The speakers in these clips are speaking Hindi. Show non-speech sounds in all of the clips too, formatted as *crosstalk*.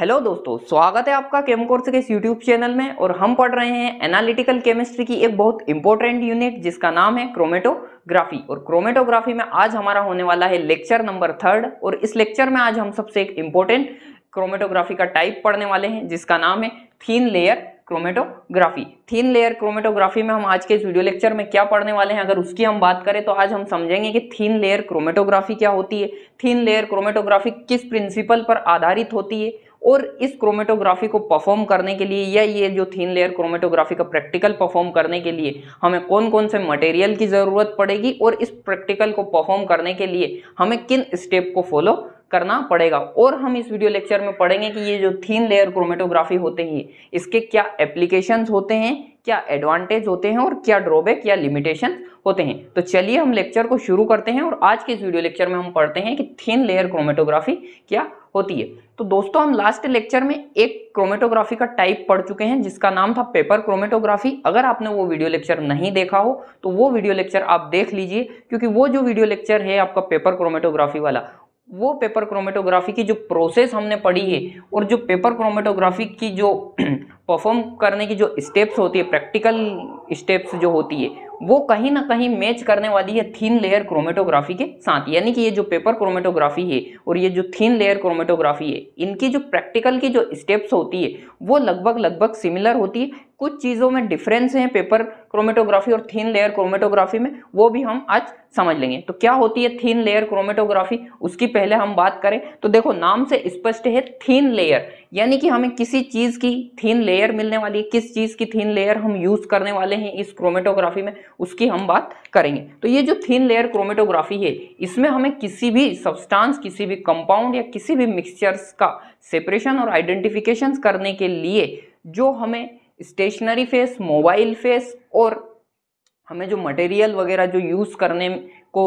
हेलो दोस्तों स्वागत है आपका केम कोर्स के इस यूट्यूब चैनल में और हम पढ़ रहे हैं एनालिटिकल केमिस्ट्री की एक बहुत इंपॉर्टेंट यूनिट जिसका नाम है क्रोमेटोग्राफी और क्रोमेटोग्राफी में आज हमारा होने वाला है लेक्चर नंबर थर्ड और इस लेक्चर में आज हम सबसे एक इम्पोर्टेंट क्रोमेटोग्राफी का टाइप पढ़ने वाले हैं जिसका नाम है thin layer chromatography thin layer chromatography में हम आज के इस वीडियो लेक्चर में क्या पढ़ने वाले हैं अगर उसकी हम बात करें तो आज हम समझेंगे कि थीन लेयर क्रोमेटोग्राफी क्या होती है थीन लेयर क्रोमेटोग्राफी किस प्रिंसिपल पर आधारित होती है और इस क्रोमेटोग्राफी को परफॉर्म करने के लिए या ये जो थीन लेयर क्रोमेटोग्राफी का प्रैक्टिकल परफॉर्म करने के लिए हमें कौन कौन से मटेरियल की ज़रूरत पड़ेगी और इस प्रैक्टिकल को परफॉर्म करने के लिए हमें किन स्टेप को फॉलो करना पड़ेगा और हम इस वीडियो लेक्चर में पढ़ेंगे कि ये जो थीन लेयर क्रोमेटोग्राफी होते हैं इसके क्या एप्लीकेशन होते हैं क्या एडवांटेज होते हैं और क्या ड्रॉबैक या लिमिटेशन होते हैं तो चलिए हम लेक्चर को शुरू करते हैं और आज के इस वीडियो लेक्चर में हम पढ़ते हैं कि थीन लेयर क्रोमेटोग्राफी क्या होती है तो दोस्तों हम लास्ट लेक्चर में एक क्रोमेटोग्राफी का टाइप पढ़ चुके हैं जिसका नाम था पेपर क्रोमेटोग्राफी अगर आपने वो वीडियो लेक्चर नहीं देखा हो तो वो वीडियो लेक्चर आप देख लीजिए क्योंकि वो जो वीडियो लेक्चर है आपका पेपर क्रोमेटोग्राफी वाला वो पेपर क्रोमेटोग्राफी की जो प्रोसेस हमने पढ़ी है और जो पेपर क्रोमेटोग्राफी की जो परफॉर्म *clears throat* करने की जो स्टेप्स होती है प्रैक्टिकल स्टेप्स जो होती है वो कहीं ना कहीं मैच करने वाली है थीन लेयर क्रोमेटोग्राफी के साथ यानी कि ये जो पेपर क्रोमेटोग्राफी है और ये जो थीन लेयर क्रोमेटोग्राफी है इनकी जो प्रैक्टिकल की जो स्टेप्स होती है वो लगभग लगभग सिमिलर होती है कुछ चीज़ों में डिफरेंस हैं पेपर क्रोमेटोग्राफी और थीन लेयर क्रोमेटोग्राफी में वो भी हम आज समझ लेंगे तो क्या होती है थीन लेयर क्रोमेटोग्राफी उसकी पहले हम बात करें तो देखो नाम से स्पष्ट है थीन लेयर यानी कि हमें किसी चीज़ की थीन लेयर मिलने वाली है किस चीज़ की थीन लेयर हम यूज़ करने वाले हैं इस क्रोमेटोग्राफी में उसकी हम बात करेंगे तो ये जो थिन लेयर क्रोमेटोग्राफी है इसमें हमें किसी भी सब्सटेंस किसी भी कंपाउंड या किसी भी मिक्सचर्स का सेपरेशन और आइडेंटिफिकेशन करने के लिए जो हमें स्टेशनरी फेस मोबाइल फेस और हमें जो मटेरियल वगैरह जो यूज़ करने को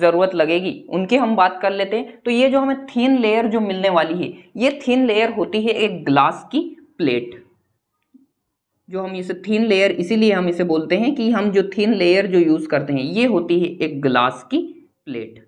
ज़रूरत लगेगी उनकी हम बात कर लेते हैं तो ये जो हमें थीन लेयर जो मिलने वाली है ये थीन लेयर होती है एक ग्लास की प्लेट जो हम इसे थिन लेयर इसीलिए हम इसे बोलते हैं कि हम जो थिन लेयर जो यूज़ करते हैं ये होती है एक ग्लास की plate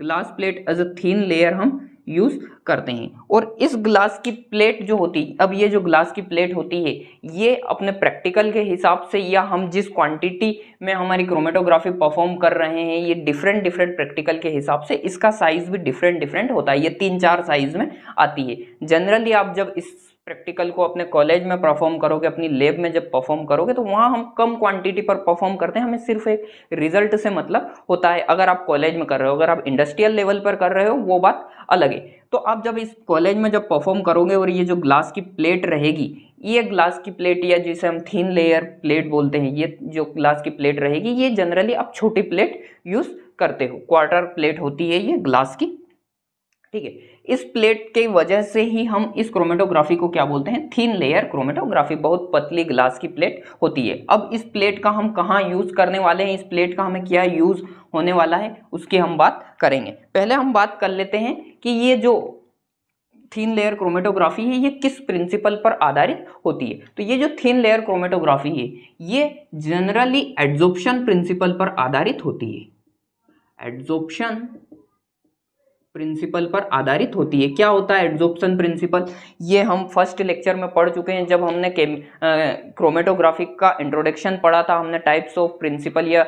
glass plate as a thin layer हम यूज़ करते हैं और इस ग्लास की प्लेट जो होती है अब ये जो ग्लास की प्लेट होती है ये अपने प्रैक्टिकल के हिसाब से या हम जिस क्वांटिटी में हमारी क्रोमेटोग्राफी परफॉर्म कर रहे हैं ये डिफरेंट डिफरेंट प्रैक्टिकल के हिसाब से इसका साइज़ भी डिफरेंट डिफरेंट होता है ये तीन चार साइज़ में आती है जनरली आप जब इस प्रैक्टिकल को अपने कॉलेज में परफॉर्म करोगे अपनी लेब में जब परफॉर्म करोगे तो वहाँ हम कम क्वांटिटी पर परफॉर्म करते हैं हमें सिर्फ एक रिजल्ट से मतलब होता है अगर आप कॉलेज में कर रहे हो अगर आप इंडस्ट्रियल लेवल पर कर रहे हो वो बात अलग है तो आप जब इस कॉलेज में जब परफॉर्म करोगे और ये जो ग्लास की प्लेट रहेगी ये ग्लास की प्लेट या जिसे हम थीन लेयर प्लेट बोलते हैं ये जो ग्लास की प्लेट रहेगी ये जनरली आप छोटी प्लेट यूज़ करते हो क्वार्टर प्लेट होती है ये ग्लास की ठीक है इस प्लेट के वजह से ही हम इस क्रोमेटोग्राफी को क्या बोलते हैं थीन लेयर क्रोमेटोग्राफी बहुत पतली ग्लास की प्लेट होती है अब इस प्लेट का हम कहाँ यूज़ करने वाले हैं इस प्लेट का हमें क्या यूज़ होने वाला है उसकी हम बात करेंगे पहले हम बात कर लेते हैं कि ये जो थीन लेयर क्रोमेटोग्राफी है ये किस प्रिंसिपल पर आधारित होती है तो ये जो थीन लेयर क्रोमेटोग्राफी है ये जनरली एड्जॉप्शन प्रिंसिपल पर आधारित होती है एड्जॉप्शन प्रिंसिपल पर आधारित होती है क्या होता है एड्जॉर्प्शन प्रिंसिपल ये हम फर्स्ट लेक्चर में पढ़ चुके हैं जब हमने क्रोमेटोग्राफिक का इंट्रोडक्शन पढ़ा था हमने टाइप्स ऑफ प्रिंसिपल या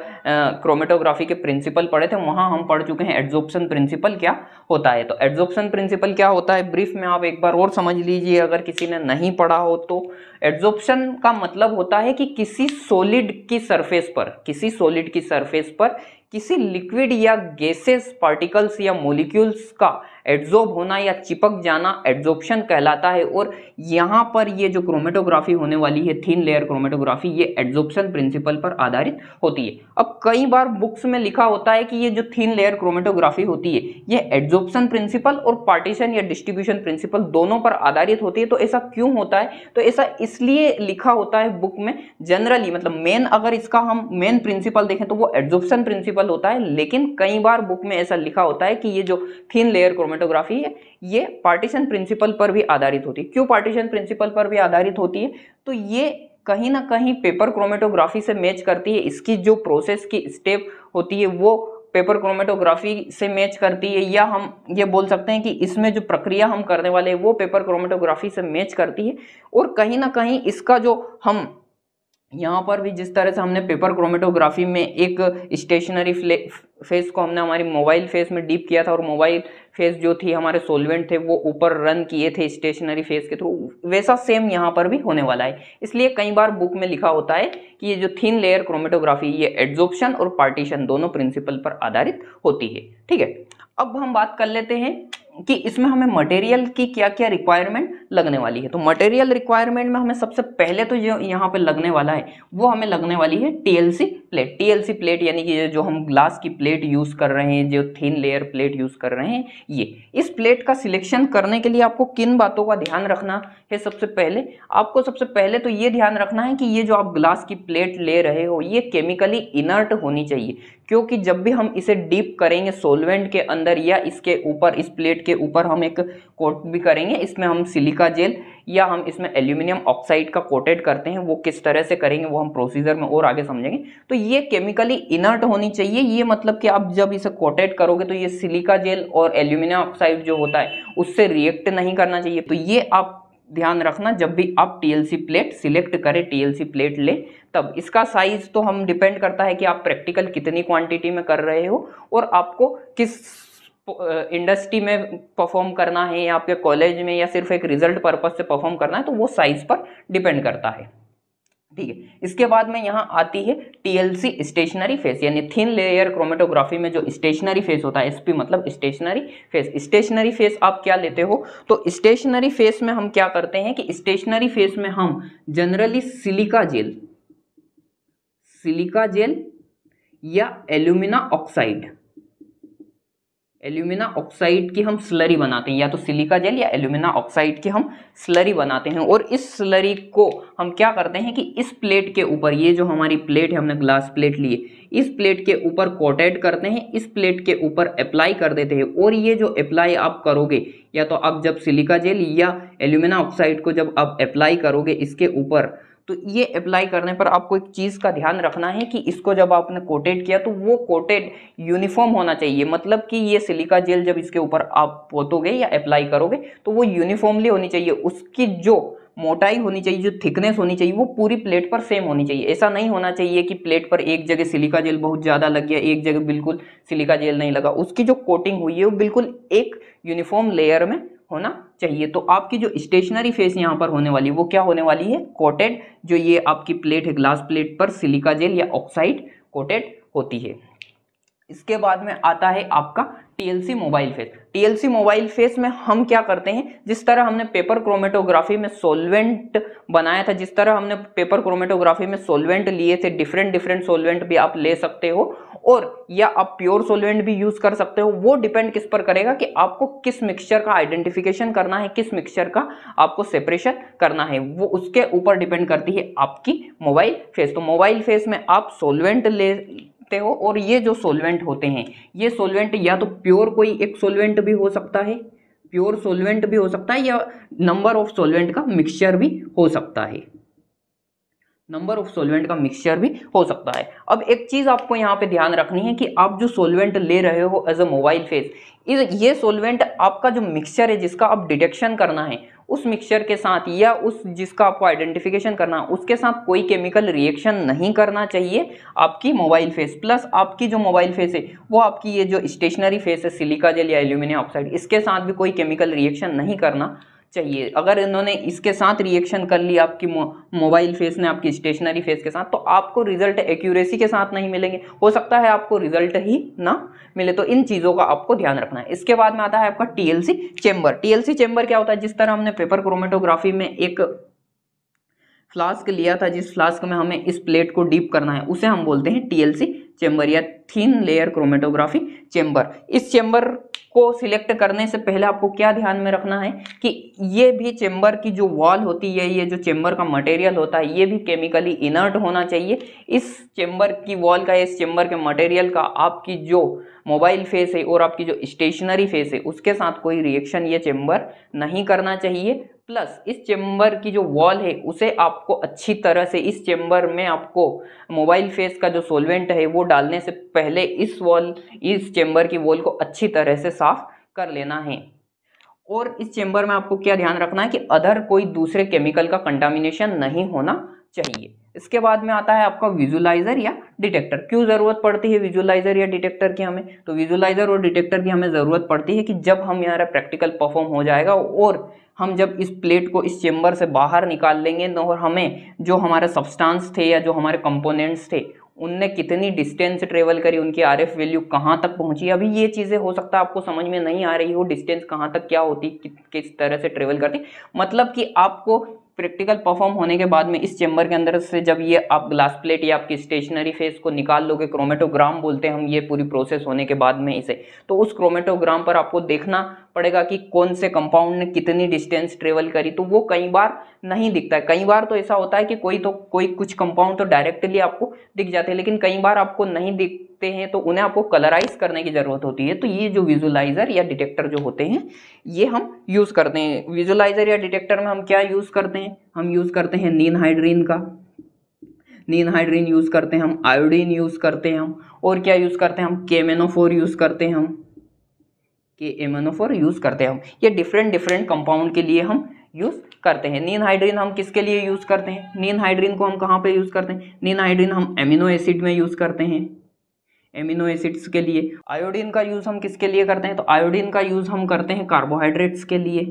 क्रोमेटोग्राफी के प्रिंसिपल पढ़े थे वहाँ हम पढ़ चुके हैं एड्जॉर्प्शन प्रिंसिपल क्या होता है तो एड्जॉर्प्शन प्रिंसिपल क्या होता है ब्रीफ में आप एक बार और समझ लीजिए अगर किसी ने नहीं पढ़ा हो तो एड्जॉर्प्शन का मतलब होता है कि किसी सोलिड की सरफेस पर किसी सोलिड की सरफेस पर किसी लिक्विड या गैसेस पार्टिकल्स या मोलिक्यूल्स का एड्जॉर्ब होना या चिपक जाना एड्जॉर्प्शन कहलाता है और यहाँ पर ये जो क्रोमेटोग्राफी होने वाली है थीन लेयर क्रोमेटोग्राफी ये एड्जॉर्प्शन प्रिंसिपल पर आधारित होती है अब कई बार बुक्स में लिखा होता है कि ये जो थीन लेयर क्रोमेटोग्राफी होती है ये एड्जॉर्प्शन प्रिंसिपल और पार्टीशन या डिस्ट्रीब्यूशन प्रिंसिपल दोनों पर आधारित होती है तो ऐसा क्यों होता है तो ऐसा इसलिए लिखा होता है बुक में जनरली मतलब मेन अगर इसका हम मेन प्रिंसिपल देखें तो वो एड्जॉर्प्शन प्रिंसिपल पॉसिबल होता है लेकिन कई बार बुक में ऐसा लिखा होता है कि ये जो थिन लेयर क्रोमेटोग्राफी है ये पार्टीशन प्रिंसिपल पर भी आधारित होती है क्यों पार्टीशन प्रिंसिपल पर भी आधारित होती है तो ये कहीं ना कहीं पेपर क्रोमेटोग्राफी से मैच करती है इसकी जो प्रोसेस की स्टेप होती है वो पेपर क्रोमेटोग्राफी से मैच करती है या हम ये बोल सकते हैं कि इसमें जो प्रक्रिया हम करने वाले हैं वो पेपर क्रोमेटोग्राफी से मैच करती है और कहीं ना कहीं इसका जो हम यहाँ पर भी जिस तरह से हमने पेपर क्रोमेटोग्राफी में एक स्टेशनरी फेस को हमने हमारी मोबाइल फेस में डीप किया था और मोबाइल फेस जो थी हमारे सोलवेंट थे वो ऊपर रन किए थे स्टेशनरी फेस के थ्रू वैसा सेम यहाँ पर भी होने वाला है इसलिए कई बार बुक में लिखा होता है कि ये जो थिन लेयर क्रोमेटोग्राफी ये एड्जॉर्प्शन और पार्टीशन दोनों प्रिंसिपल पर आधारित होती है ठीक है अब हम बात कर लेते हैं कि इसमें हमें मटेरियल की क्या क्या रिक्वायरमेंट लगने वाली है तो मटेरियल रिक्वायरमेंट में हमें सबसे पहले तो जो यहाँ पे लगने वाला है वो हमें लगने वाली है टीएलसी प्लेट टीएलसी प्लेट यानी कि जो हम ग्लास की प्लेट यूज़ कर रहे हैं जो थिन लेयर प्लेट यूज़ कर रहे हैं ये इस प्लेट का सिलेक्शन करने के लिए आपको किन बातों का ध्यान रखना है सबसे पहले आपको सबसे पहले तो ये ध्यान रखना है कि ये जो आप ग्लास की प्लेट ले रहे हो ये केमिकली इनर्ट होनी चाहिए क्योंकि जब भी हम इसे डीप करेंगे सोलवेंट के अंदर या इसके ऊपर इस प्लेट के ऊपर हम एक कोट भी करेंगे इसमें हम सिलिका जेल या हम इसमें एल्यूमिनियम ऑक्साइड का कोटेड करते हैं वो किस तरह से करेंगे वो हम प्रोसीजर में और आगे समझेंगे तो ये केमिकली इनर्ट होनी चाहिए ये मतलब कि आप जब इसे कोटेड करोगे तो ये सिलिका जेल और एल्यूमिनियम ऑक्साइड जो होता है उससे रिएक्ट नहीं करना चाहिए तो ये आप ध्यान रखना जब भी आप टीएलसी प्लेट सिलेक्ट करें टीएलसी प्लेट ले तब इसका साइज तो हम डिपेंड करता है कि आप प्रैक्टिकल कितनी क्वांटिटी में कर रहे हो और आपको किस इंडस्ट्री में परफॉर्म करना है या आपके कॉलेज में या सिर्फ एक रिजल्ट पर्पज से परफॉर्म करना है तो वो साइज पर डिपेंड करता है ठीक है इसके बाद में यहाँ आती है टीएलसी स्टेशनरी फेस यानी थिन लेयर क्रोमेटोग्राफी में जो स्टेशनरी फेस होता है एसपी मतलब स्टेशनरी फेस स्टेशनरी फेस आप क्या लेते हो तो स्टेशनरी फेस में हम क्या करते हैं कि स्टेशनरी फेस में हम generally silica gel silica gel या एल्यूमिना ऑक्साइड एल्यूमिना ऑक्साइड की हम स्लरी बनाते हैं या तो सिलिका जेल या एल्यूमिना ऑक्साइड की हम स्लरी बनाते हैं और इस स्लरी को हम क्या करते हैं कि इस प्लेट के ऊपर ये जो हमारी प्लेट है हमने ग्लास प्लेट लिए इस प्लेट के ऊपर कोटेड करते हैं इस प्लेट के ऊपर अप्लाई कर देते हैं और ये जो अप्लाई आप करोगे या तो आप जब सिलिका जेल या एल्यूमिना ऑक्साइड को जब आप अप्लाई करोगे इसके ऊपर तो ये अप्लाई करने पर आपको एक चीज़ का ध्यान रखना है कि इसको जब आपने कोटेड किया तो वो कोटेड यूनिफॉर्म होना चाहिए मतलब कि ये सिलिका जेल जब इसके ऊपर आप पोतोगे या अप्लाई करोगे तो वो यूनिफॉर्मली होनी चाहिए उसकी जो मोटाई होनी चाहिए जो थिकनेस होनी चाहिए वो पूरी प्लेट पर सेम होनी चाहिए ऐसा नहीं होना चाहिए कि प्लेट पर एक जगह सिलिका जेल बहुत ज़्यादा लग गया एक जगह बिल्कुल सिलिका जेल नहीं लगा उसकी जो कोटिंग हुई है वो बिल्कुल एक यूनिफॉर्म लेयर में होना चाहिए तो आपकी जो स्टेशनरी फेस यहाँ पर होने वाली है वो क्या होने वाली है कोटेड जो ये आपकी प्लेट है ग्लास प्लेट पर सिलिका जेल या ऑक्साइड कोटेड होती है इसके बाद में आता है आपका TLC mobile phase TLC mobile phase में हम क्या करते हैं जिस तरह हमने पेपर क्रोमेटोग्राफी में सोलवेंट बनाया था जिस तरह हमने पेपर क्रोमेटोग्राफी में सोलवेंट लिए थे डिफरेंट डिफरेंट सोलवेंट भी आप ले सकते हो और या आप प्योर सोलवेंट भी यूज कर सकते हो वो डिपेंड किस पर करेगा कि आपको किस मिक्सचर का आइडेंटिफिकेशन करना है किस मिक्सचर का आपको सेपरेशन करना है वो उसके ऊपर डिपेंड करती है आपकी मोबाइल फेस तो मोबाइल फेस में आप सोलवेंट ले सकते हो और ये जो सोलवेंट होते हैं ये सोलवेंट या तो प्योर कोई एक सोलवेंट भी हो सकता है प्योर सोलवेंट भी हो सकता है या नंबर ऑफ सोलवेंट का मिक्सचर भी हो सकता है नंबर ऑफ सोलवेंट का मिक्सचर भी हो सकता है अब एक चीज़ आपको यहाँ पे ध्यान रखनी है कि आप जो सोलवेंट ले रहे हो एज अ मोबाइल फेस ये सोलवेंट आपका जो मिक्सचर है जिसका आप डिटेक्शन करना है उस मिक्सचर के साथ या उस जिसका आपको आइडेंटिफिकेशन करना उसके साथ कोई केमिकल रिएक्शन नहीं करना चाहिए आपकी मोबाइल फेस प्लस आपकी जो मोबाइल फेस है वो आपकी ये जो स्टेशनरी फेस है सिलिका जेल या एल्यूमिनियम ऑक्साइड इसके साथ भी कोई केमिकल रिएक्शन नहीं करना चाहिए अगर इन्होंने इसके साथ रिएक्शन कर ली आपकी मोबाइल फेस ने आपकी स्टेशनरी फेस के साथ तो आपको रिजल्ट एक्यूरेसी के साथ नहीं मिलेंगे हो सकता है आपको रिजल्ट ही ना मिले तो इन चीज़ों का आपको ध्यान रखना है इसके बाद में आता है आपका टीएलसी चेंबर टीएलसी चेंबर क्या होता है जिस तरह हमने पेपर क्रोमेटोग्राफी में एक फ्लास्क लिया था जिस फ्लास्क में हमें इस प्लेट को डीप करना है उसे हम बोलते हैं टीएलसी चेंबर या थीन लेयर क्रोमेटोग्राफी चेंबर इस चेंबर को सिलेक्ट करने से पहले आपको क्या ध्यान में रखना है कि ये भी चेंबर की जो वॉल होती है ये जो चेंबर का मटेरियल होता है ये भी केमिकली इनर्ट होना चाहिए इस चेंबर की वॉल का इस चेंबर के मटेरियल का आपकी जो मोबाइल फेस है और आपकी जो स्टेशनरी फेस है उसके साथ कोई रिएक्शन ये चेंबर नहीं करना चाहिए प्लस इस चेम्बर की जो वॉल है उसे आपको अच्छी तरह से इस चेम्बर में आपको मोबाइल फेस का जो सोलवेंट है वो डालने से पहले इस वॉल इस चेम्बर की वॉल को अच्छी तरह से साफ कर लेना है और इस चेम्बर में आपको क्या ध्यान रखना है कि अदर कोई दूसरे केमिकल का कंटामिनेशन नहीं होना चाहिए इसके बाद में आता है आपका विजुलाइजर या डिटेक्टर क्यों ज़रूरत पड़ती है विजुलाइजर या डिटेक्टर की हमें तो विजुलाइजर और डिटेक्टर की हमें ज़रूरत पड़ती है कि जब हम यहाँ प्रैक्टिकल परफॉर्म हो जाएगा और हम जब इस प्लेट को इस चेम्बर से बाहर निकाल लेंगे तो और हमें जो हमारे सब्सटांस थे या जो हमारे कंपोनेंट्स थे उनने कितनी डिस्टेंस ट्रेवल करी उनकी आर एफ वैल्यू कहाँ तक पहुँची अभी ये चीज़ें हो सकता है आपको समझ में नहीं आ रही हो डिस्टेंस कहाँ तक क्या होती किस तरह से ट्रेवल करती मतलब कि आपको प्रैक्टिकल परफॉर्म होने के बाद में इस चैम्बर के अंदर से जब ये आप ग्लास प्लेट या आपकी स्टेशनरी फेस को निकाल लोगे क्रोमेटोग्राम बोलते हैं हम ये पूरी प्रोसेस होने के बाद में इसे तो उस क्रोमेटोग्राम पर आपको देखना पड़ेगा कि कौन से कंपाउंड ने कितनी डिस्टेंस ट्रेवल करी तो वो कई बार नहीं दिखता है कई बार तो ऐसा होता है कि कोई तो कोई कुछ कंपाउंड तो डायरेक्टली आपको दिख जाते हैं लेकिन कई बार आपको नहीं दिखते हैं तो उन्हें आपको कलराइज करने की ज़रूरत होती है तो ये जो विजुलाइज़र या डिटेक्टर जो होते हैं ये हम यूज़ करते हैं विजुलाइज़र या डिटेक्टर में हम क्या यूज़ करते हैं हम यूज़ करते हैं नीन हाइड्रीन का नीन हाइड्रीन यूज़ करते हैं हम आयोडीन यूज़ करते हैं हम और क्या यूज़ करते हैं हम केमेनोफोर यूज़ करते हैं हम के एमोनोफोर यूज़ करते हैं हम ये डिफरेंट डिफरेंट कंपाउंड के लिए हम यूज़ करते हैं नीन हाइड्रीन हम किसके लिए यूज़ करते हैं नीन हाइड्रीन को हम कहाँ पे यूज़ करते हैं नीन हाइड्रीन हम एमिनो एसिड में यूज़ करते हैं एमिनो एसिड्स के लिए आयोडीन का यूज़ हम किसके लिए करते हैं तो आयोडीन का यूज़ हम करते हैं कार्बोहाइड्रेट्स के लिए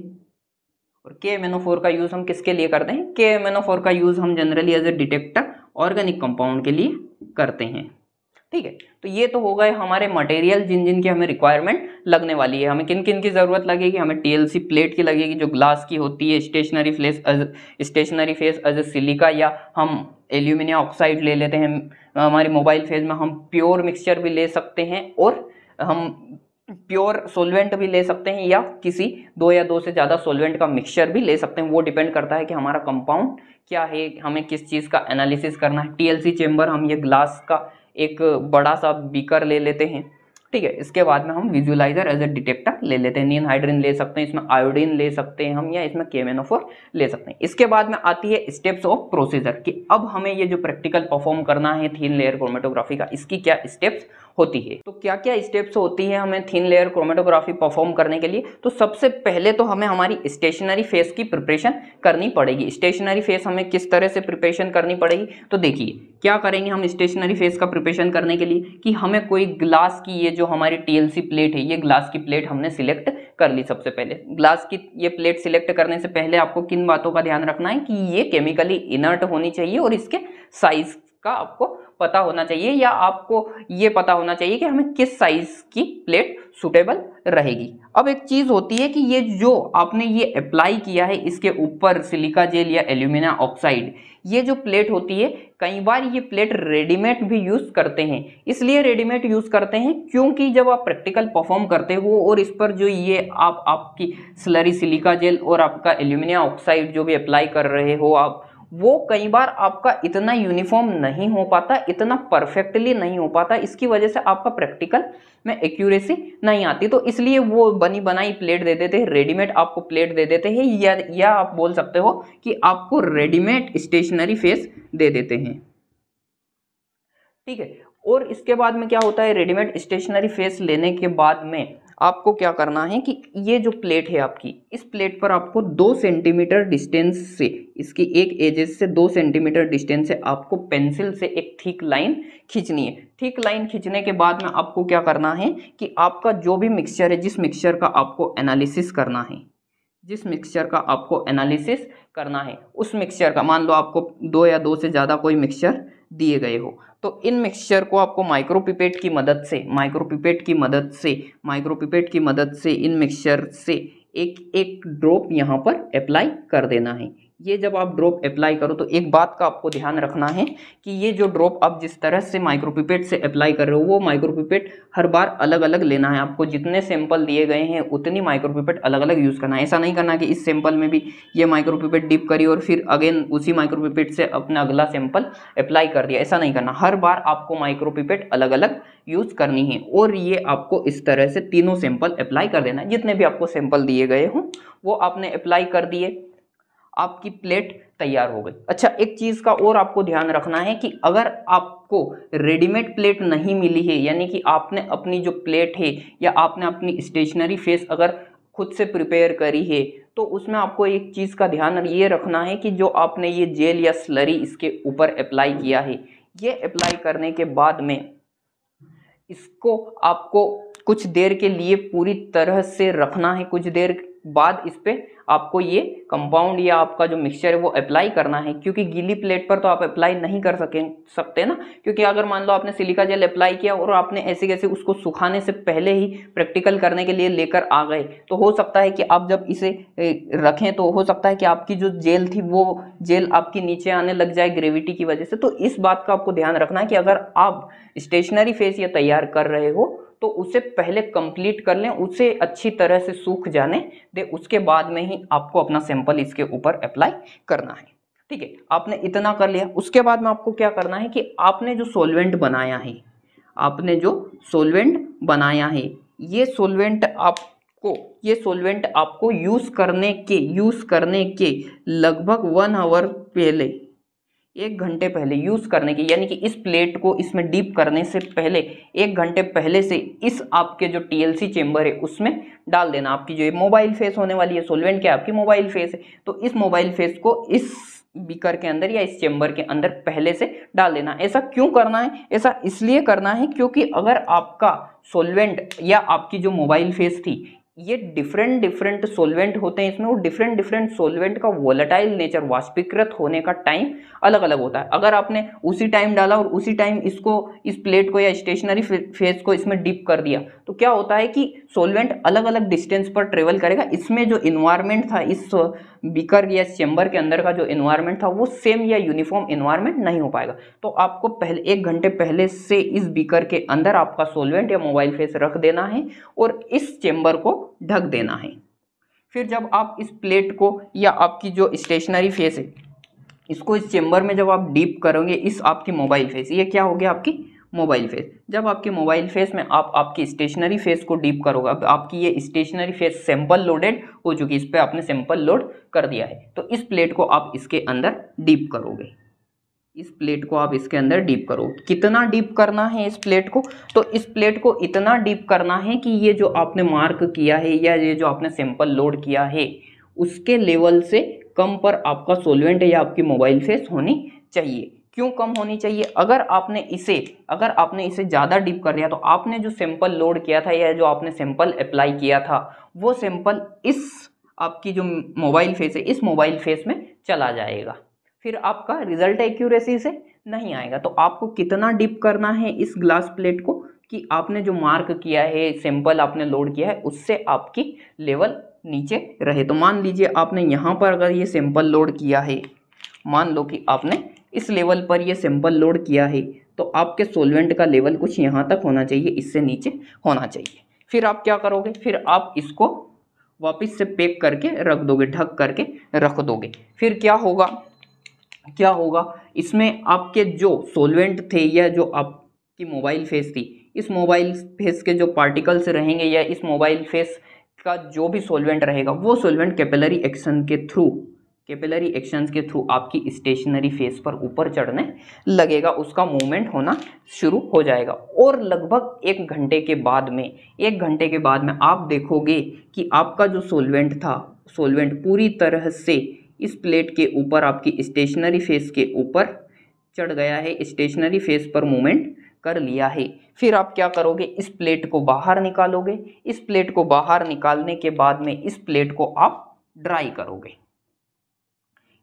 और के एमेनोफोर का यूज़ हम किसके लिए करते हैं के एमेनोफोर का यूज़ हम generally as a detector organic compound के लिए करते हैं ठीक है तो ये तो हो गए हमारे मटेरियल जिन जिन की हमें रिक्वायरमेंट लगने वाली है हमें किन किन की ज़रूरत लगेगी हमें टीएलसी प्लेट की लगेगी जो ग्लास की होती है stationary phase stationary phase as silica या हम एल्यूमिनियम ऑक्साइड ले लेते हैं हमारे मोबाइल फेज में हम प्योर मिक्सचर भी ले सकते हैं और हम प्योर सोलवेंट भी ले सकते हैं या किसी दो या दो से ज़्यादा सोलवेंट का मिक्सचर भी ले सकते हैं वो डिपेंड करता है कि हमारा कंपाउंड क्या है हमें किस चीज़ का एनालिसिस करना है टीएलसी चेंबर हम ये ग्लास का एक बड़ा सा बीकर ले लेते हैं ठीक है इसके बाद में हम विजुअलाइजर एज ए डिटेक्टर ले लेते हैं नीन हाइड्रीन ले सकते हैं इसमें आयोडीन ले सकते हैं हम या इसमें केमेनोफोर ले सकते हैं इसके बाद में आती है स्टेप्स ऑफ प्रोसीजर कि अब हमें ये जो प्रैक्टिकल परफॉर्म करना है थीन लेयर क्रोमेटोग्राफी का इसकी क्या स्टेप्स होती है तो क्या क्या स्टेप्स होती है हमें थीन लेयर क्रोमेटोग्राफी परफॉर्म करने के लिए तो सबसे पहले तो हमें हमारी स्टेशनरी फेस की प्रिपरेशन करनी पड़ेगी स्टेशनरी फेस हमें किस तरह से प्रिपरेशन करनी पड़ेगी तो देखिए क्या करेंगे हम स्टेशनरी फेस का प्रिपरेशन करने के लिए कि हमें कोई ग्लास की ये जो जो हमारी टीएलसी प्लेट है ये ग्लास की प्लेट हमने सिलेक्ट कर ली सबसे पहले ग्लास की ये प्लेट सिलेक्ट करने से पहले आपको किन बातों का ध्यान रखना है कि ये केमिकली इनर्ट होनी चाहिए और इसके साइज का आपको पता होना चाहिए या आपको ये पता होना चाहिए कि हमें किस साइज की प्लेट सुटेबल रहेगी अब एक चीज होती है कि ये जो आपने ये अप्लाई किया है इसके ऊपर सिलिका जेल या एल्यूमिना ऑक्साइड ये जो प्लेट होती है कई बार ये प्लेट रेडीमेड भी यूज करते हैं इसलिए रेडीमेड यूज करते हैं क्योंकि जब आप प्रैक्टिकल परफॉर्म करते हो और इस पर जो ये आप आपकी स्लरी सिलिका जेल और आपका एल्यूमिना ऑक्साइड जो भी अप्लाई कर रहे हो आप वो कई बार आपका इतना यूनिफॉर्म नहीं हो पाता इतना परफेक्टली नहीं हो पाता इसकी वजह से आपका प्रैक्टिकल में एक्यूरेसी नहीं आती तो इसलिए वो बनी बनाई प्लेट दे देते हैं रेडीमेड आपको प्लेट दे देते हैं या या आप बोल सकते हो कि आपको रेडीमेड स्टेशनरी फेस दे देते हैं ठीक है और इसके बाद में क्या होता है रेडीमेड स्टेशनरी फेस लेने के बाद में आपको क्या करना है कि ये जो प्लेट है आपकी इस प्लेट पर आपको दो सेंटीमीटर डिस्टेंस से इसकी एक एजेस से दो सेंटीमीटर डिस्टेंस से आपको पेंसिल से एक ठीक लाइन खींचनी है ठीक लाइन खींचने के बाद में आपको क्या करना है कि आपका जो भी मिक्सचर है जिस मिक्सचर का आपको एनालिसिस करना है जिस मिक्सचर का आपको एनालिसिस करना है उस मिक्सचर का मान लो आपको दो या दो से ज़्यादा कोई मिक्सचर दिए गए हो तो इन मिक्सचर को आपको माइक्रोपिपेट की मदद से माइक्रोपिपेट की मदद से माइक्रोपिपेट की मदद से इन मिक्सचर से एक एक ड्रॉप यहाँ पर अप्लाई कर देना है ये जब आप ड्रॉप अप्लाई करो तो एक बात का आपको ध्यान रखना है कि ये जो ड्रॉप आप जिस तरह से माइक्रोपिपेट से अप्लाई कर रहे हो वो माइक्रोपिपेट हर बार अलग अलग लेना है आपको जितने सैंपल दिए गए हैं उतनी माइक्रोपिपेट अलग अलग यूज़ करना है ऐसा नहीं करना कि इस सैंपल में भी ये माइक्रोपिपेट डिप करी और फिर अगेन उसी माइक्रोपिपेट से अपना अगला सैंपल अप्लाई कर दिया ऐसा नहीं करना हर बार आपको माइक्रोपिपेट अलग अलग यूज़ करनी है और ये आपको इस तरह से तीनों सैंपल अप्लाई कर देना है जितने भी आपको सैंपल दिए गए हों वो आपने अप्लाई कर दिए आपकी प्लेट तैयार हो गई अच्छा एक चीज का और आपको ध्यान रखना है कि अगर आपको रेडीमेड प्लेट नहीं मिली है यानी कि आपने अपनी जो प्लेट है या आपने अपनी स्टेशनरी फेस अगर खुद से प्रिपेयर करी है तो उसमें आपको एक चीज़ का ध्यान ये रखना है कि जो आपने ये जेल या स्लरी इसके ऊपर अप्लाई किया है ये अप्लाई करने के बाद में इसको आपको कुछ देर के लिए पूरी तरह से रखना है कुछ देर बाद इस पर आपको ये कंपाउंड या आपका जो मिक्सचर है वो अप्लाई करना है क्योंकि गीली प्लेट पर तो आप अप्लाई नहीं कर सकें सकते ना क्योंकि अगर मान लो आपने सिलिका जेल अप्लाई किया और आपने ऐसे कैसे उसको सुखाने से पहले ही प्रैक्टिकल करने के लिए लेकर आ गए तो हो सकता है कि आप जब इसे रखें तो हो सकता है कि आपकी जो जेल थी वो जेल आपकी नीचे आने लग जाए ग्रेविटी की वजह से तो इस बात का आपको ध्यान रखना है कि अगर आप स्टेशनरी फेस या तैयार कर रहे हो तो उसे पहले कंप्लीट कर लें उसे अच्छी तरह से सूख जाने दे उसके बाद में ही आपको अपना सैंपल इसके ऊपर अप्लाई करना है ठीक है आपने इतना कर लिया उसके बाद में आपको क्या करना है कि आपने जो सोलवेंट बनाया है आपने जो सोलवेंट बनाया है ये सोलवेंट आपको ये सोलवेंट आपको यूज़ करने के यूज़ करने के लगभग वन आवर पहले एक घंटे पहले यूज़ करने की यानी कि इस प्लेट को इसमें डीप करने से पहले एक घंटे पहले से इस आपके जो टीएलसी चेंबर है उसमें डाल देना आपकी जो मोबाइल फेस होने वाली है सोलवेंट क्या आपकी मोबाइल फेस है तो इस मोबाइल फेस को इस बीकर के अंदर या इस चेम्बर के अंदर पहले से डाल देना ऐसा क्यों करना है ऐसा इसलिए करना है क्योंकि अगर आपका सोलवेंट या आपकी जो मोबाइल फेस थी ये डिफरेंट डिफरेंट सोलवेंट होते हैं इसमें और डिफरेंट डिफरेंट सोलवेंट का वोलेटाइल नेचर वाष्पीकृत होने का टाइम अलग अलग होता है अगर आपने उसी टाइम डाला और उसी टाइम इसको इस प्लेट को या स्टेशनरी फेस को इसमें डिप कर दिया तो क्या होता है कि सोलवेंट अलग अलग डिस्टेंस पर ट्रेवल करेगा इसमें जो इन्वायरमेंट था इस बीकर या चेंबर के अंदर का जो इन्वायरमेंट था वो सेम या यूनिफॉर्म एनवायरनमेंट नहीं हो पाएगा तो आपको पहले एक घंटे पहले से इस बीकर के अंदर आपका सोलवेंट या मोबाइल फेस रख देना है और इस चेंबर को ढक देना है फिर जब आप इस प्लेट को या आपकी जो स्टेशनरी फेस है इसको इस चेंबर में जब आप डीप करोगे इस आपकी मोबाइल फेस ये क्या हो गया आपकी मोबाइल फेस जब आपके मोबाइल फेस में आप आपकी स्टेशनरी फेस को डीप करोगे अब आपकी ये स्टेशनरी फेस सैंपल लोडेड हो चुकी इस पर आपने सैंपल लोड कर दिया है तो इस प्लेट को आप इसके अंदर डीप करोगे इस प्लेट को आप इसके अंदर डीप करो कितना डीप करना है इस प्लेट को तो इस प्लेट को इतना डीप करना है कि ये जो आपने मार्क किया है या ये जो आपने सैंपल लोड किया है उसके लेवल से कम पर आपका सोलवेंट या आपकी मोबाइल फेस होनी चाहिए क्यों कम होनी चाहिए अगर आपने इसे अगर आपने इसे ज़्यादा डिप कर दिया तो आपने जो सैंपल लोड किया था या जो आपने सैंपल अप्लाई किया था वो सैंपल इस आपकी जो मोबाइल फेस है इस मोबाइल फेस में चला जाएगा फिर आपका रिजल्ट एक्यूरेसी से नहीं आएगा तो आपको कितना डिप करना है इस ग्लास प्लेट को कि आपने जो मार्क किया है सैंपल आपने लोड किया है उससे आपकी लेवल नीचे रहे तो मान लीजिए आपने यहाँ पर अगर ये सैंपल लोड किया है मान लो कि आपने इस लेवल पर ये सिंपल लोड किया है तो आपके सोलवेंट का लेवल कुछ यहाँ तक होना चाहिए इससे नीचे होना चाहिए फिर आप क्या करोगे फिर आप इसको वापस से पैक करके रख दोगे ढक करके रख दोगे फिर क्या होगा क्या होगा इसमें आपके जो सोलवेंट थे या जो आपकी मोबाइल फेस थी इस मोबाइल फेस के जो पार्टिकल्स रहेंगे या इस मोबाइल फेस का जो भी सोलवेंट रहेगा वो सोलवेंट कैपेलरी एक्शन के थ्रू कैपिलरी एक्शंस के थ्रू आपकी स्टेशनरी फेस पर ऊपर चढ़ने लगेगा उसका मूवमेंट होना शुरू हो जाएगा और लगभग एक घंटे के बाद में एक घंटे के बाद में आप देखोगे कि आपका जो सोलवेंट था सोलवेंट पूरी तरह से इस प्लेट के ऊपर आपकी स्टेशनरी फेस के ऊपर चढ़ गया है स्टेशनरी फेस पर मूवमेंट कर लिया है फिर आप क्या करोगे इस प्लेट को बाहर निकालोगे इस प्लेट को बाहर निकालने के बाद में इस प्लेट को आप ड्राई करोगे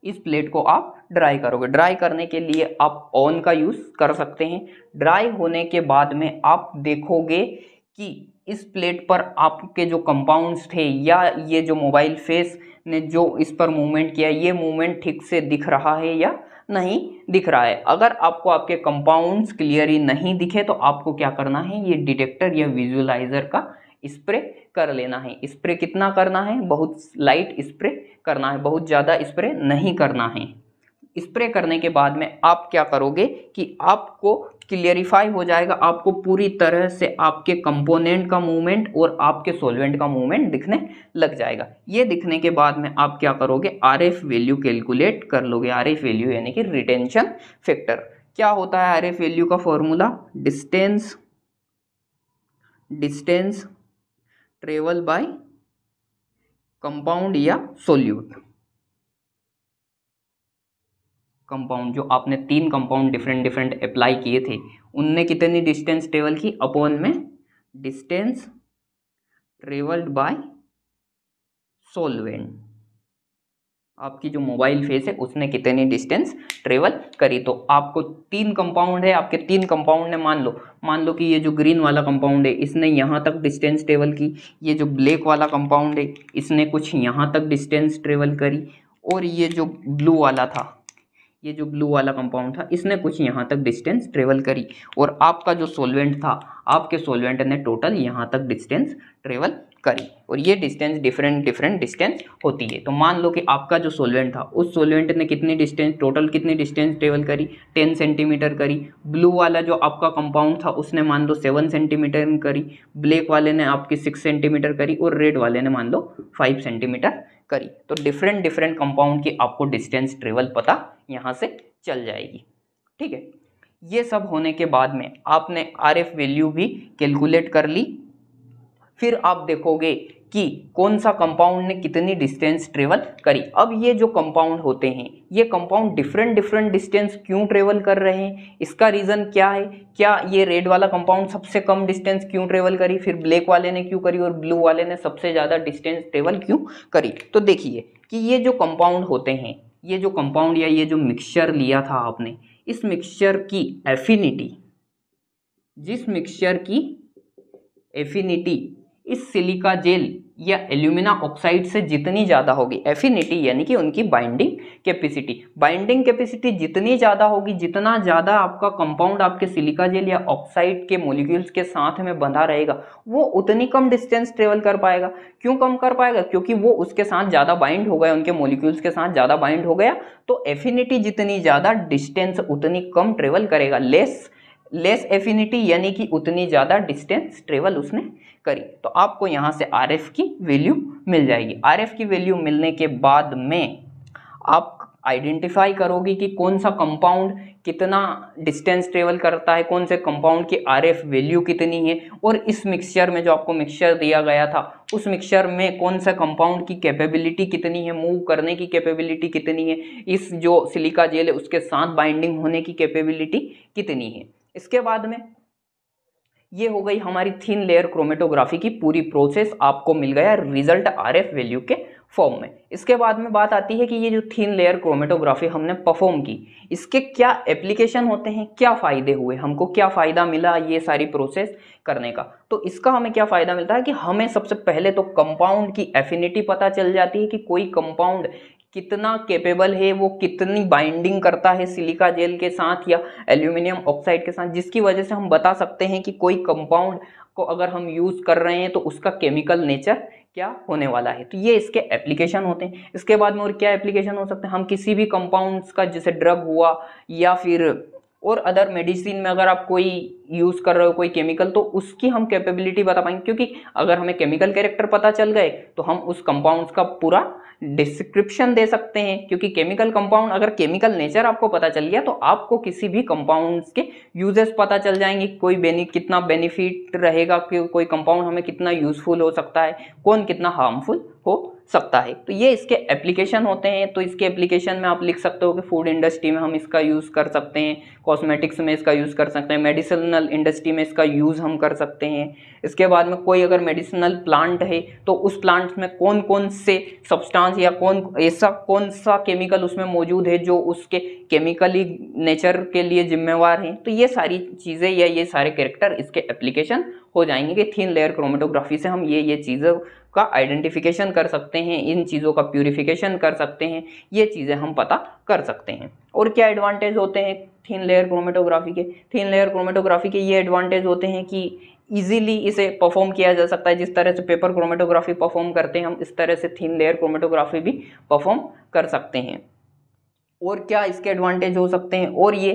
इस प्लेट को आप ड्राई करोगे ड्राई करने के लिए आप ऑन का यूज़ कर सकते हैं ड्राई होने के बाद में आप देखोगे कि इस प्लेट पर आपके जो कंपाउंड्स थे या ये जो मोबाइल फेस ने जो इस पर मूवमेंट किया ये मूवमेंट ठीक से दिख रहा है या नहीं दिख रहा है अगर आपको आपके कंपाउंड्स क्लियरली नहीं दिखे तो आपको क्या करना है ये डिटेक्टर या विजुअलाइजर का स्प्रे कर लेना है स्प्रे कितना करना है बहुत लाइट स्प्रे करना है बहुत ज़्यादा स्प्रे नहीं करना है स्प्रे करने के बाद में आप क्या करोगे कि आपको क्लियरिफाई हो जाएगा आपको पूरी तरह से आपके कंपोनेंट का मूवमेंट और आपके सॉल्वेंट का मूवमेंट दिखने लग जाएगा ये दिखने के बाद में आप क्या करोगे आर एफ वैल्यू कैलकुलेट कर लोगे आर एफ वैल्यू यानी कि रिटेंशन फैक्टर क्या होता है आर एफ वैल्यू का formula distance distance travel by compound या सोल्यूट कंपाउंड जो आपने तीन कंपाउंड डिफरेंट डिफरेंट अप्लाई किए थे उनने कितनी डिस्टेंस ट्रेवल की अपॉन में डिस्टेंस ट्रेवल्ड बाय सोलवेंट आपकी जो मोबाइल फेस है उसने कितनी डिस्टेंस ट्रेवल करी तो आपको तीन कंपाउंड है आपके तीन कंपाउंड ने मान लो मान लो कि ये जो ग्रीन वाला कंपाउंड है इसने यहाँ तक डिस्टेंस ट्रेवल की ये जो ब्लैक वाला कंपाउंड है इसने कुछ यहाँ तक डिस्टेंस ट्रेवल करी और ये जो ब्लू वाला था ये जो ब्लू वाला कंपाउंड था इसने कुछ यहाँ तक डिस्टेंस ट्रेवल करी और आपका जो सोलवेंट था आपके सोलवेंट ने टोटल यहाँ तक डिस्टेंस ट्रेवल करी और ये डिस्टेंस डिफरेंट डिफरेंट डिस्टेंस होती है तो मान लो कि आपका जो सोलवेंट था उस सोलवेंट ने कितनी डिस्टेंस टोटल कितनी डिस्टेंस ट्रेवल करी टेन सेंटीमीटर करी ब्लू वाला जो आपका कंपाउंड था उसने मान लो सेवन सेंटीमीटर करी ब्लैक वाले ने आपकी सिक्स सेंटीमीटर करी और रेड वाले ने मान लो फाइव सेंटीमीटर करी तो डिफरेंट डिफरेंट कंपाउंड की आपको डिस्टेंस ट्रेवल पता यहाँ से चल जाएगी ठीक है ये सब होने के बाद में आपने आर वैल्यू भी कैलकुलेट कर ली फिर आप देखोगे कि कौन सा कंपाउंड ने कितनी डिस्टेंस ट्रेवल करी अब ये जो कंपाउंड होते हैं ये कंपाउंड डिफरेंट डिफरेंट डिस्टेंस क्यों ट्रेवल कर रहे हैं इसका रीज़न क्या है क्या ये रेड वाला कंपाउंड सबसे कम डिस्टेंस क्यों ट्रेवल करी फिर ब्लैक वाले ने क्यों करी और ब्लू वाले ने सबसे ज़्यादा डिस्टेंस ट्रेवल क्यों करी तो देखिए कि ये जो कंपाउंड होते हैं ये जो कंपाउंड या ये जो मिक्सचर लिया था आपने इस मिक्सचर की एफिनिटी जिस मिक्सचर की एफिनिटी इस सिलिका जेल या एल्यूमिना ऑक्साइड से जितनी ज़्यादा होगी एफिनिटी यानी कि उनकी बाइंडिंग कैपेसिटी बाइंडिंग कैपेसिटी जितनी ज़्यादा होगी जितना ज़्यादा आपका कंपाउंड आपके सिलिका जेल या ऑक्साइड के मोलिक्यूल्स के साथ में बंधा रहेगा वो उतनी कम डिस्टेंस ट्रेवल कर पाएगा क्यों कम कर पाएगा क्योंकि वो उसके साथ ज़्यादा बाइंड हो गया उनके मोलिक्यूल्स के साथ ज़्यादा बाइंड हो गया तो एफिनिटी जितनी ज़्यादा डिस्टेंस उतनी कम ट्रेवल करेगा लेस लेस एफिनिटी यानी कि उतनी ज़्यादा डिस्टेंस ट्रेवल उसने करी तो आपको यहाँ से आर की वैल्यू मिल जाएगी आर की वैल्यू मिलने के बाद में आप आइडेंटिफाई करोगे कि कौन सा कंपाउंड कितना डिस्टेंस ट्रेवल करता है कौन से कंपाउंड की आर वैल्यू कितनी है और इस मिक्सचर में जो आपको मिक्सचर दिया गया था उस मिक्सचर में कौन सा कंपाउंड की कैपेबिलिटी कितनी है मूव करने की कैपेबिलिटी कितनी है इस जो सिलिका जेल है उसके साथ बाइंडिंग होने की कैपेबिलिटी कितनी है इसके बाद में ये हो गई हमारी थीन लेयर क्रोमेटोग्राफी की पूरी प्रोसेस आपको मिल गया रिजल्ट आरएफ वैल्यू के फॉर्म में इसके बाद में बात आती है कि ये जो थीन लेयर क्रोमेटोग्राफी हमने परफॉर्म की इसके क्या एप्लीकेशन होते हैं क्या फ़ायदे हुए हमको क्या फ़ायदा मिला ये सारी प्रोसेस करने का तो इसका हमें क्या फ़ायदा मिलता है कि हमें सबसे पहले तो कंपाउंड की एफिनिटी पता चल जाती है कि कोई कंपाउंड कितना कैपेबल है वो कितनी बाइंडिंग करता है सिलिका जेल के साथ या एल्यूमिनियम ऑक्साइड के साथ जिसकी वजह से हम बता सकते हैं कि कोई कंपाउंड को अगर हम यूज़ कर रहे हैं तो उसका केमिकल नेचर क्या होने वाला है तो ये इसके एप्लीकेशन होते हैं इसके बाद में और क्या एप्लीकेशन हो सकते हैं हम किसी भी कंपाउंड्स का जैसे ड्रग हुआ या फिर और अदर मेडिसिन में अगर आप कोई यूज़ कर रहे हो कोई केमिकल तो उसकी हम कैपेबिलिटी बता पाएंगे क्योंकि अगर हमें केमिकल कैरेक्टर पता चल गए तो हम उस कंपाउंड्स का पूरा डिस्क्रिप्शन दे सकते हैं क्योंकि केमिकल कंपाउंड अगर केमिकल नेचर आपको पता चल गया तो आपको किसी भी कंपाउंड्स के यूजेस पता चल जाएंगे कोई बेनि कितना बेनिफिट रहेगा कि कोई कंपाउंड हमें कितना यूज़फुल हो सकता है कौन कितना हार्मफुल हो साप्ताहिक तो ये इसके एप्लीकेशन होते हैं तो इसके एप्लीकेशन में आप लिख सकते हो कि फूड इंडस्ट्री में हम इसका यूज़ कर सकते हैं कॉस्मेटिक्स में इसका यूज़ कर सकते हैं मेडिसिनल इंडस्ट्री में इसका यूज़ हम कर सकते हैं इसके बाद में कोई अगर मेडिसिनल प्लांट है तो उस प्लांट में कौन कौन से सब्सटांस या कौन ऐसा कौन सा केमिकल उसमें मौजूद है जो उसके केमिकली नेचर के लिए जिम्मेवार हैं तो ये सारी चीज़ें या ये सारे कैरेक्टर इसके एप्लीकेशन हो जाएंगे कि थीन लेयर क्रोमेटोग्राफी से हम ये ये चीज़ें का आइडेंटिफिकेशन कर सकते हैं इन चीज़ों का प्योरीफिकेशन कर सकते हैं ये चीज़ें हम पता कर सकते हैं और क्या एडवांटेज होते हैं थिन लेयर क्रोमेटोग्राफी के थिन लेयर क्रोमेटोग्राफी के ये एडवांटेज होते हैं कि ईजिली इसे परफॉर्म किया जा सकता है जिस तरह से पेपर क्रोमेटोग्राफी परफॉर्म करते हैं हम इस तरह से थिन लेयर क्रोमेटोग्राफी भी परफॉर्म कर सकते हैं और क्या इसके एडवांटेज हो सकते हैं और ये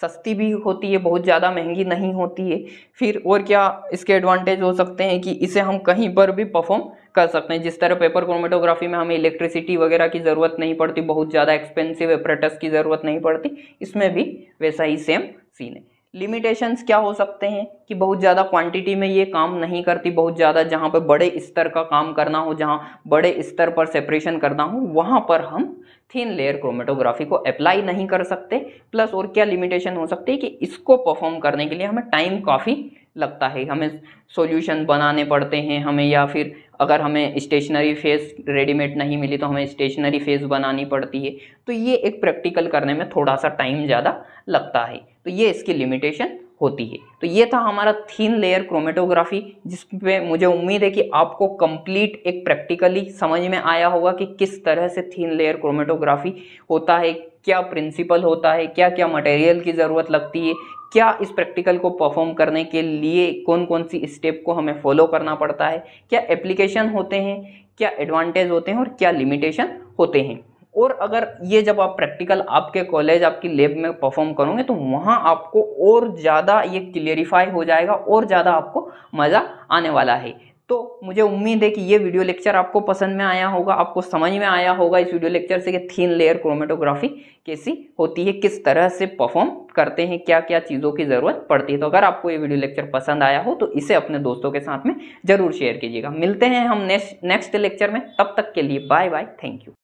सस्ती भी होती है बहुत ज़्यादा महंगी नहीं होती है फिर और क्या इसके एडवांटेज हो सकते हैं कि इसे हम कहीं पर भी परफॉर्म कर सकते हैं जिस तरह पेपर क्रोमेटोग्राफी में हमें इलेक्ट्रिसिटी वगैरह की ज़रूरत नहीं पड़ती बहुत ज़्यादा एक्सपेंसिव एपरेटस की ज़रूरत नहीं पड़ती इसमें भी वैसा ही सेम सीन है लिमिटेशंस क्या हो सकते हैं कि बहुत ज़्यादा क्वांटिटी में ये काम नहीं करती बहुत ज़्यादा जहाँ पर बड़े स्तर का काम करना हो जहाँ बड़े स्तर पर सेपरेशन करना हो वहाँ पर हम थिन लेयर क्रोमेटोग्राफी को अप्लाई नहीं कर सकते प्लस और क्या लिमिटेशन हो सकती है कि इसको परफॉर्म करने के लिए हमें टाइम काफ़ी लगता है हमें सॉल्यूशन बनाने पड़ते हैं हमें या फिर अगर हमें स्टेशनरी फेस रेडीमेड नहीं मिली तो हमें स्टेशनरी फेस बनानी पड़ती है तो ये एक प्रैक्टिकल करने में थोड़ा सा टाइम ज़्यादा लगता है तो ये इसकी लिमिटेशन होती है तो ये था हमारा थीन लेयर क्रोमेटोग्राफी जिसमें मुझे उम्मीद है कि आपको कंप्लीट एक प्रैक्टिकली समझ में आया होगा कि किस तरह से थीन लेयर क्रोमेटोग्राफी होता है क्या प्रिंसिपल होता है क्या क्या मटेरियल की ज़रूरत लगती है क्या इस प्रैक्टिकल को परफॉर्म करने के लिए कौन कौन सी स्टेप को हमें फॉलो करना पड़ता है क्या एप्लीकेशन होते हैं क्या एडवांटेज होते हैं और क्या लिमिटेशन होते हैं और अगर ये जब आप प्रैक्टिकल आपके कॉलेज आपकी लेब में परफॉर्म करोगे तो वहाँ आपको और ज़्यादा ये क्लियरिफाई हो जाएगा और ज़्यादा आपको मज़ा आने वाला है तो मुझे उम्मीद है कि ये वीडियो लेक्चर आपको पसंद में आया होगा आपको समझ में आया होगा इस वीडियो लेक्चर से कि थीन लेयर क्रोमेटोग्राफी कैसी होती है किस तरह से परफॉर्म करते हैं क्या क्या चीज़ों की ज़रूरत पड़ती है तो अगर आपको ये वीडियो लेक्चर पसंद आया हो तो इसे अपने दोस्तों के साथ में ज़रूर शेयर कीजिएगा मिलते हैं हम नेक्स्ट नेक्स्ट लेक्चर में तब तक के लिए बाय बाय थैंक यू